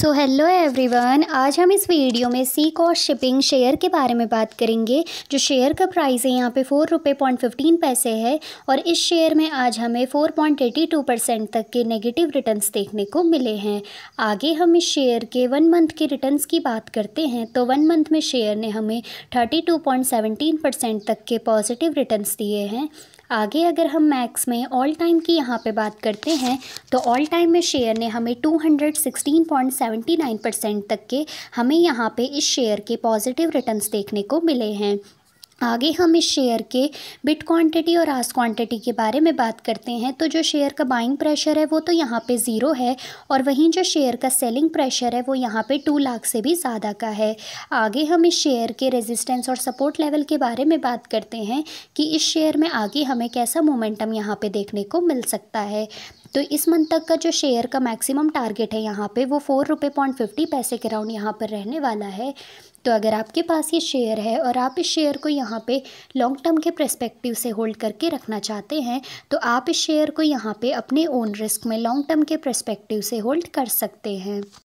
so hello everyone आज हम इस वीडियो में सी कॉस्ट शिपिंग शेयर के बारे में बात करेंगे जो शेयर का प्राइस है यहाँ पे फोर रुपये पॉइंट फिफ्टीन पैसे है और इस शेयर में आज हमें four point eighty two percent तक के नेगेटिव रिटर्न्स देखने को मिले हैं आगे हम इस शेयर के वन मंथ के रिटर्न्स की बात करते हैं तो वन मंथ में शेयर ने हमें थर्टी टू पॉइंट परसेंट तक के पॉजिटिव रिटर्न्स दिए हैं आगे अगर हम मैक्स में ऑल टाइम की यहाँ पे बात करते हैं तो ऑल टाइम में शेयर ने हमें 216.79 परसेंट तक के हमें यहाँ पे इस शेयर के पॉजिटिव रिटर्न्स देखने को मिले हैं आगे हम इस शेयर के बिट क्वांटिटी और आस क्वांटिटी के बारे में बात करते हैं तो जो शेयर का बाइंग प्रेशर है वो तो यहाँ पे ज़ीरो है और वहीं जो शेयर का सेलिंग प्रेशर है वो यहाँ पे टू लाख से भी ज़्यादा का है आगे हम इस शेयर के रेजिस्टेंस और सपोर्ट लेवल के बारे में बात करते हैं कि इस शेयर में आगे हमें कैसा मोमेंटम यहाँ पर देखने को मिल सकता है तो इस मंथ तक का जो शेयर का मैक्सिमम टारगेट है यहाँ पे वो फोर रुपये पॉइंट फिफ्टी पैसे के राउंड यहाँ पर रहने वाला है तो अगर आपके पास ये शेयर है और आप इस शेयर को यहाँ पे लॉन्ग टर्म के प्रस्पेक्टिव से होल्ड करके रखना चाहते हैं तो आप इस शेयर को यहाँ पे अपने ओन रिस्क में लॉन्ग टर्म के प्रस्पेक्टिव से होल्ड कर सकते हैं